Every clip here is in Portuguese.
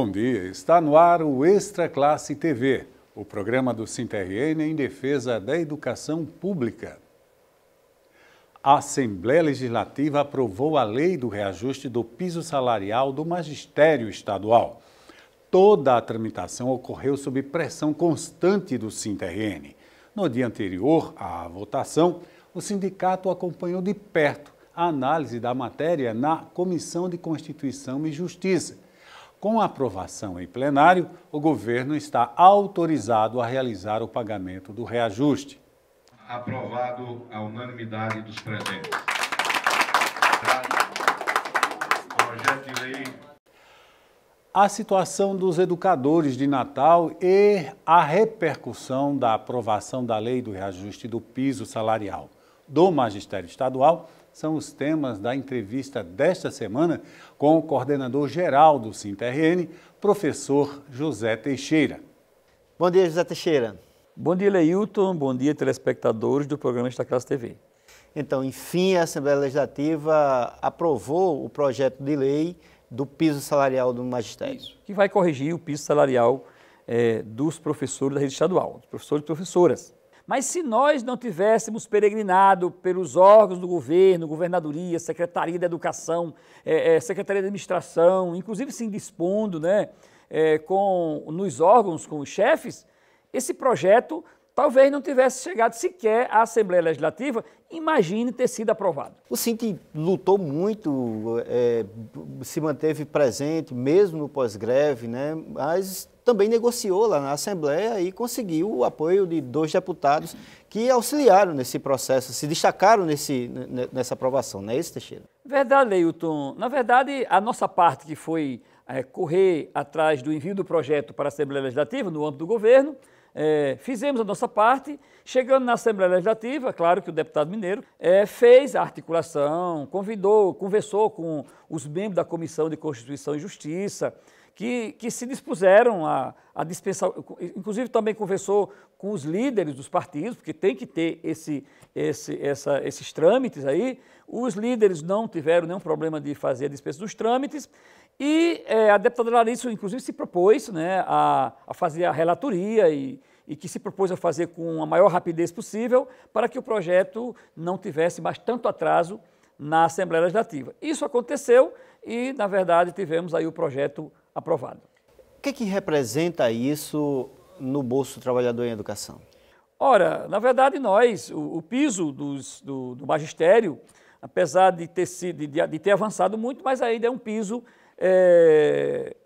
Bom dia, está no ar o Extra Classe TV, o programa do CINTRN em defesa da educação pública. A Assembleia Legislativa aprovou a lei do reajuste do piso salarial do magistério estadual. Toda a tramitação ocorreu sob pressão constante do CINTRN. No dia anterior à votação, o sindicato acompanhou de perto a análise da matéria na Comissão de Constituição e Justiça com a aprovação em plenário, o governo está autorizado a realizar o pagamento do reajuste. Aprovado a unanimidade dos presentes. A situação dos educadores de Natal e a repercussão da aprovação da lei do reajuste do piso salarial do magistério estadual são os temas da entrevista desta semana com o coordenador geral do CINTRN, professor José Teixeira. Bom dia, José Teixeira. Bom dia, Leilton. Bom dia, telespectadores do programa Esta TV. Então, enfim, a Assembleia Legislativa aprovou o projeto de lei do piso salarial do magistério. Isso, que vai corrigir o piso salarial é, dos professores da rede estadual, dos professores e professoras. Mas se nós não tivéssemos peregrinado pelos órgãos do governo, governadoria, secretaria da educação, é, é, secretaria da administração, inclusive se indispondo né, é, com, nos órgãos com os chefes, esse projeto talvez não tivesse chegado sequer à Assembleia Legislativa, imagine ter sido aprovado. O Cinti lutou muito, é, se manteve presente, mesmo no pós-greve, né? mas também negociou lá na Assembleia e conseguiu o apoio de dois deputados que auxiliaram nesse processo, se destacaram nesse, nessa aprovação, não é isso, Teixeira? Verdade, Leilton. Na verdade, a nossa parte que foi é, correr atrás do envio do projeto para a Assembleia Legislativa, no âmbito do governo, é, fizemos a nossa parte, chegando na Assembleia Legislativa, claro que o deputado Mineiro é, fez a articulação, convidou, conversou com os membros da Comissão de Constituição e Justiça, que, que se dispuseram a, a dispensar, inclusive também conversou com os líderes dos partidos, porque tem que ter esse, esse, essa, esses trâmites aí. Os líderes não tiveram nenhum problema de fazer a dispensa dos trâmites. E é, a deputada Larissa, inclusive, se propôs né, a, a fazer a relatoria e, e que se propôs a fazer com a maior rapidez possível para que o projeto não tivesse mais tanto atraso na Assembleia Legislativa. Isso aconteceu e, na verdade, tivemos aí o projeto aprovado. O que, é que representa isso no bolso do trabalhador em educação? Ora, na verdade, nós, o, o piso dos, do, do, magistério, apesar de ter, sido, de, de, ter avançado muito, mas ainda é um piso é,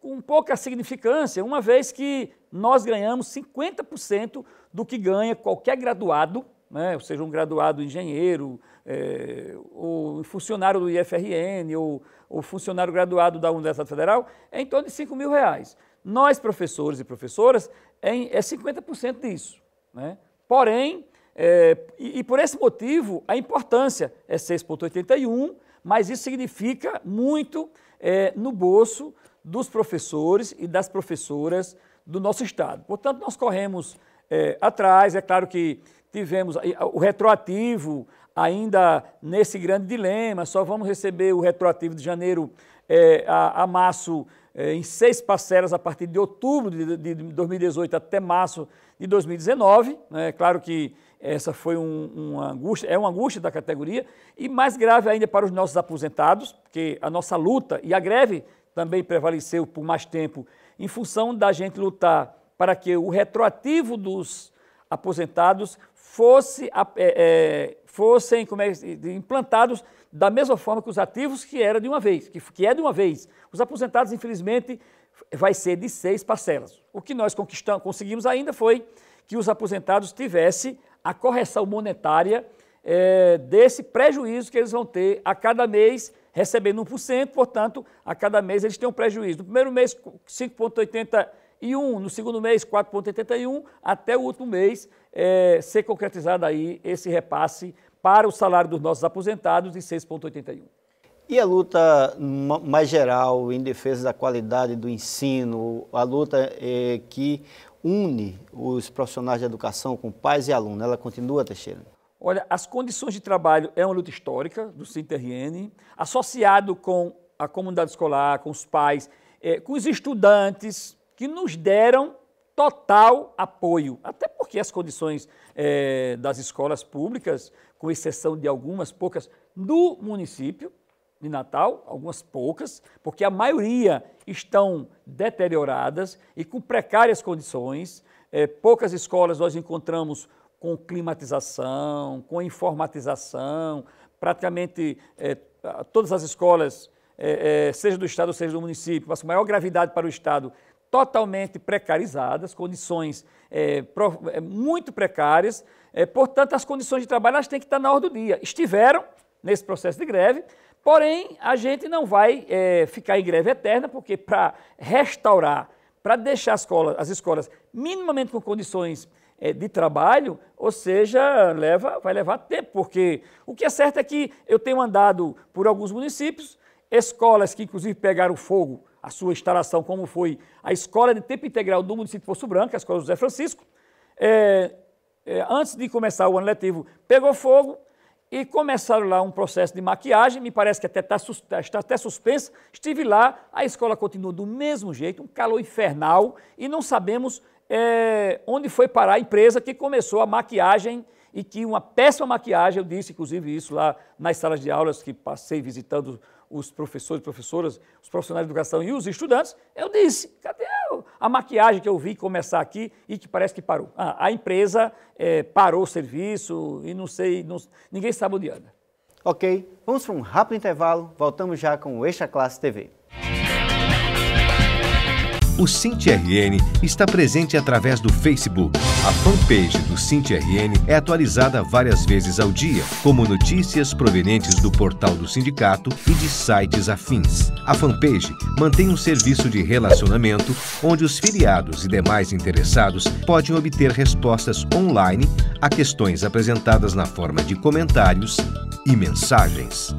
com pouca significância, uma vez que nós ganhamos 50% do que ganha qualquer graduado né, ou seja, um graduado engenheiro, é, ou funcionário do IFRN, ou, o funcionário graduado da Universidade Federal, é em torno de 5 mil reais. Nós, professores e professoras, é, é 50% disso. Né? Porém, é, e, e por esse motivo, a importância é 6,81, mas isso significa muito é, no bolso dos professores e das professoras do nosso Estado. Portanto, nós corremos é, atrás. É claro que tivemos o retroativo ainda nesse grande dilema, só vamos receber o retroativo de janeiro é, a, a, março é, em seis parcelas a partir de outubro de, de 2018 até março de 2019. É né? claro que essa foi um, uma angústia, é uma angústia da categoria, e mais grave ainda para os nossos aposentados, porque a nossa luta e a greve também prevaleceu por mais tempo em função da gente lutar para que o retroativo dos aposentados fosse, é, é, fossem como é, implantados da mesma forma que os ativos, que era de uma vez, que, que é de uma vez. Os aposentados, infelizmente, vai ser de seis parcelas. O que nós conquistamos, conseguimos ainda foi que os aposentados tivessem a correção monetária é, desse prejuízo que eles vão ter a cada mês, recebendo 1%, portanto, a cada mês eles têm um prejuízo. No primeiro mês, 5,80 e um no segundo mês 4,81 até o último mês é, ser concretizado aí esse repasse para o salário dos nossos aposentados de 6,81. E a luta mais geral em defesa da qualidade do ensino, a luta é, que une os profissionais de educação com pais e alunos, ela continua, Teixeira? Olha, as condições de trabalho é uma luta histórica do CINTRN, associado com a comunidade escolar, com os pais, é, com os estudantes, que nos deram total apoio, até porque as condições é, das escolas públicas, com exceção de algumas poucas do município de Natal, algumas poucas, porque a maioria estão deterioradas e com precárias condições. É, poucas escolas nós encontramos com climatização, com informatização, praticamente é, todas as escolas, seja do estado, seja do município, mas com maior gravidade para o estado, totalmente precarizadas, condições é, é, muito precárias. É, portanto, as condições de trabalho elas têm que estar na ordem do dia. Estiveram nesse processo de greve, porém, a gente não vai é, ficar em greve eterna, porque para restaurar, para deixar as escolas, as escolas minimamente com condições é, de trabalho, ou seja, leva, vai levar tempo, porque o que é certo é que eu tenho andado por alguns municípios, escolas que inclusive pegaram fogo a sua instalação, como foi a escola de tempo integral do município de Poço Branco, a escola José Francisco, é, é, antes de começar o ano letivo, pegou fogo e começaram lá um processo de maquiagem, me parece que até tá tá, está, até suspensa. Estive lá, a escola continua do mesmo jeito, um calor infernal, e não sabemos é, onde foi parar a empresa que começou a maquiagem e que uma péssima maquiagem, eu disse inclusive isso lá nas salas de aulas que passei visitando os professores, professoras, os profissionais de educação e os estudantes, eu disse, cadê a maquiagem que eu vi começar aqui e que parece que parou? Ah, a empresa é, parou o serviço e não sei, não, ninguém sabe onde anda. Ok, vamos para um rápido intervalo, voltamos já com o Extra Classe TV. O CintiRN está presente através do Facebook a fanpage do RN é atualizada várias vezes ao dia, como notícias provenientes do portal do sindicato e de sites afins. A fanpage mantém um serviço de relacionamento onde os filiados e demais interessados podem obter respostas online a questões apresentadas na forma de comentários e mensagens.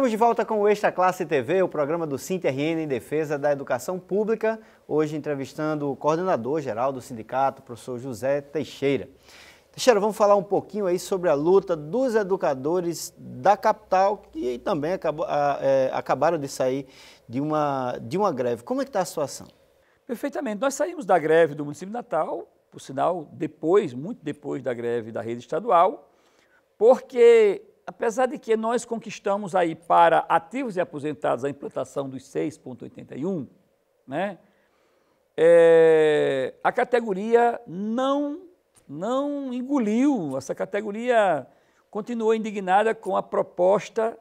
Estamos de volta com o Extra Classe TV, o programa do CINTRN em defesa da educação pública, hoje entrevistando o coordenador geral do sindicato, o professor José Teixeira. Teixeira, vamos falar um pouquinho aí sobre a luta dos educadores da capital, que também acabou, é, acabaram de sair de uma, de uma greve. Como é que está a situação? Perfeitamente. Nós saímos da greve do município de Natal, por sinal, depois, muito depois da greve da rede estadual, porque apesar de que nós conquistamos aí para ativos e aposentados a implantação dos 6,81, né? É, a categoria não, não engoliu, essa categoria continuou indignada com a proposta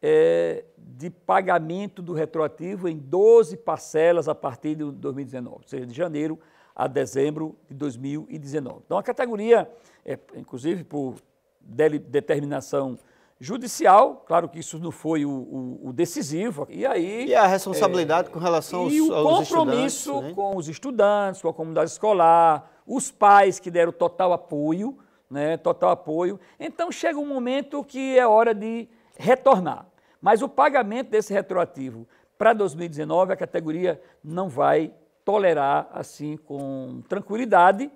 é, de pagamento do retroativo em 12 parcelas a partir de 2019, ou seja, de janeiro a dezembro de 2019. Então, a categoria, é, inclusive por determinação judicial, claro que isso não foi o, o, o decisivo. E aí e a responsabilidade é, com relação aos, e o aos compromisso né? com os estudantes, com a comunidade escolar, os pais que deram total apoio, né, total apoio. Então chega um momento que é hora de retornar. Mas o pagamento desse retroativo para 2019 a categoria não vai tolerar assim com tranquilidade.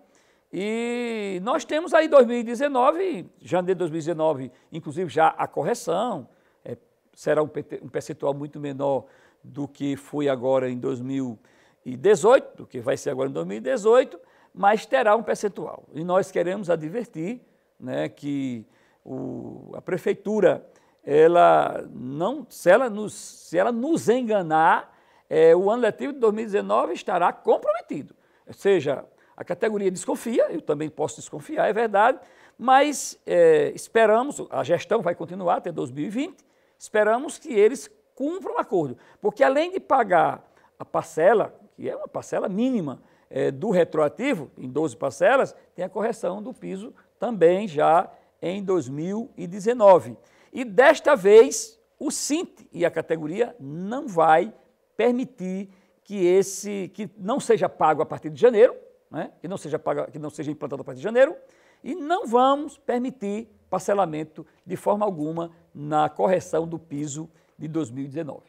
E nós temos aí 2019, janeiro de 2019, inclusive já a correção, é, será um, percentual muito menor do que foi agora em 2018, do que vai ser agora em 2018, mas terá um percentual. E nós queremos advertir né, que o, a prefeitura, ela não, se, ela nos, se ela nos enganar, é, o ano letivo de 2019 estará comprometido. Seja a categoria desconfia, eu também posso desconfiar, é verdade, mas é, esperamos, a gestão vai continuar até 2020, esperamos que eles cumpram o acordo, porque além de pagar a parcela, que é uma parcela mínima é, do retroativo, em 12 parcelas, tem a correção do piso também já em 2019. E desta vez, o Sint e a categoria não vai permitir que esse que não seja pago a partir de janeiro, né, que, não seja paga, que não seja implantado a partir de janeiro, e não vamos permitir parcelamento de forma alguma na correção do piso de 2019.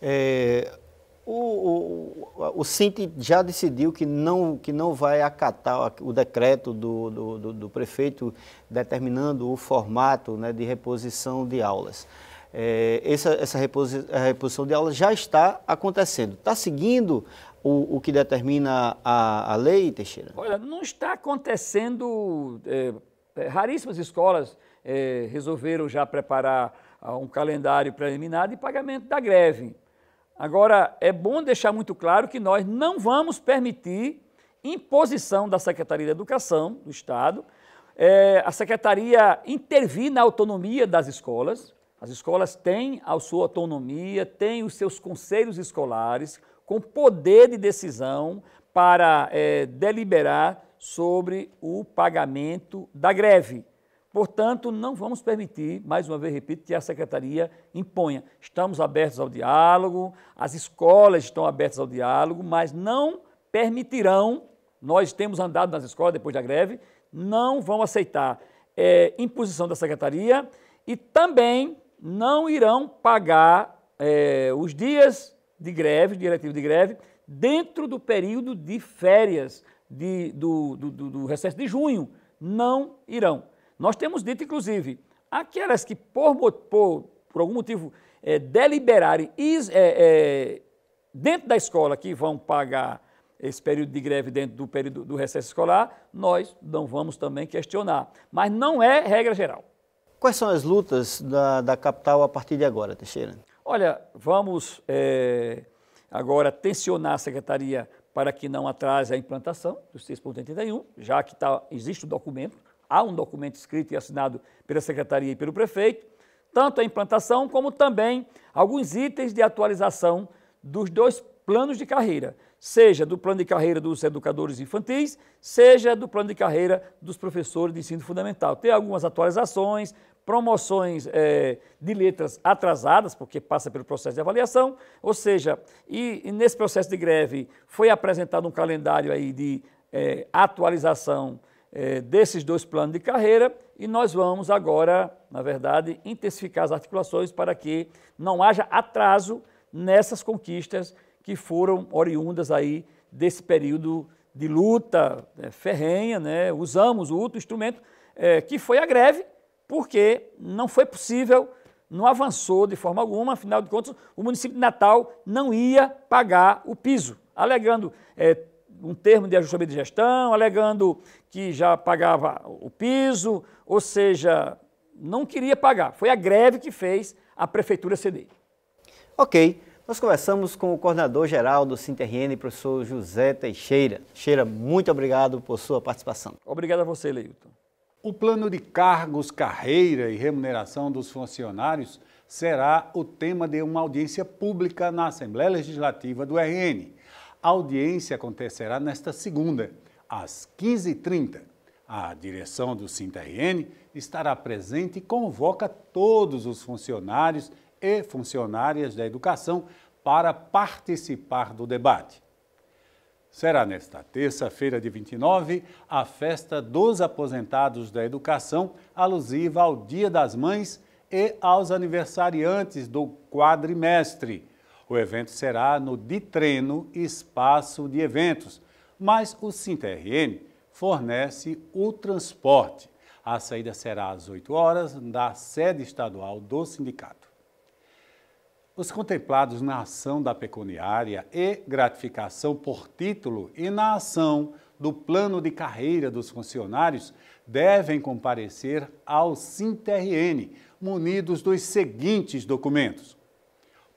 É, o, o, o Cinti já decidiu que não, que não vai acatar o decreto do, do, do, do prefeito determinando o formato né, de reposição de aulas. É, essa, essa reposição de aulas já está acontecendo. Está seguindo o, o que determina a, a lei, Teixeira? Olha, não está acontecendo. É, é raríssimas escolas é, resolveram já preparar ah, um calendário preliminar de pagamento da greve. Agora, é bom deixar muito claro que nós não vamos permitir imposição da Secretaria da Educação do Estado, é, a Secretaria intervir na autonomia das escolas. As escolas têm a sua autonomia, têm os seus conselhos escolares, com poder de decisão para é, deliberar sobre o pagamento da greve. Portanto, não vamos permitir, mais uma vez repito, que a secretaria imponha. Estamos abertos ao diálogo, as escolas estão abertas ao diálogo, mas não permitirão. Nós temos andado nas escolas depois da greve, não vão aceitar é, imposição da secretaria e também não irão pagar é, os dias de greve, diretivo de greve, dentro do período de férias de, do, do, do, do recesso de junho, não irão. Nós temos dito, inclusive, aquelas que por, por, por algum motivo é, deliberarem is, é, é, dentro da escola que vão pagar esse período de greve dentro do período do recesso escolar, nós não vamos também questionar. Mas não é regra geral. Quais são as lutas da, da capital a partir de agora, Teixeira? Olha, vamos é, agora tensionar a secretaria para que não atrase a implantação dos 6.81, já que tá, existe o documento, há um documento escrito e assinado pela secretaria e pelo prefeito, tanto a implantação como também alguns itens de atualização dos dois planos de carreira, seja do plano de carreira dos educadores infantis, seja do plano de carreira dos professores de ensino fundamental. Tem algumas atualizações, promoções é, de letras atrasadas, porque passa pelo processo de avaliação, ou seja, e, e nesse processo de greve foi apresentado um calendário aí de é, atualização é, desses dois planos de carreira e nós vamos agora, na verdade, intensificar as articulações para que não haja atraso nessas conquistas que foram oriundas aí desse período de luta né, ferrenha, né? usamos o outro instrumento, é, que foi a greve, porque não foi possível, não avançou de forma alguma, afinal de contas, o município de Natal não ia pagar o piso, alegando é, um termo de ajustamento de gestão, alegando que já pagava o piso, ou seja, não queria pagar. Foi a greve que fez a prefeitura ceder. Ok. Nós conversamos com o coordenador-geral do CINTRN, professor José Teixeira. Teixeira, muito obrigado por sua participação. Obrigado a você, Leilton. O plano de cargos, carreira e remuneração dos funcionários será o tema de uma audiência pública na Assembleia Legislativa do RN. A audiência acontecerá nesta segunda, às 15h30. A direção do CINTA-RN estará presente e convoca todos os funcionários e funcionárias da educação para participar do debate. Será nesta terça-feira de 29 a festa dos aposentados da educação, alusiva ao Dia das Mães e aos aniversariantes do quadrimestre. O evento será no treino Espaço de Eventos, mas o CINTRN fornece o transporte. A saída será às 8 horas da sede estadual do sindicato os contemplados na ação da pecuniária e gratificação por título e na ação do plano de carreira dos funcionários devem comparecer ao SINTRN, munidos dos seguintes documentos: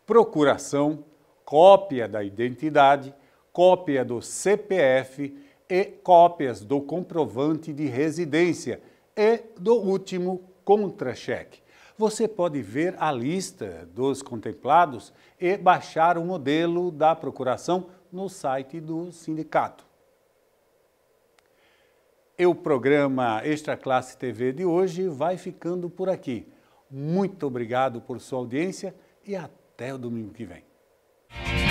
procuração, cópia da identidade, cópia do CPF e cópias do comprovante de residência e do último contra-cheque você pode ver a lista dos contemplados e baixar o modelo da procuração no site do sindicato. E o programa Extra Classe TV de hoje vai ficando por aqui. Muito obrigado por sua audiência e até o domingo que vem.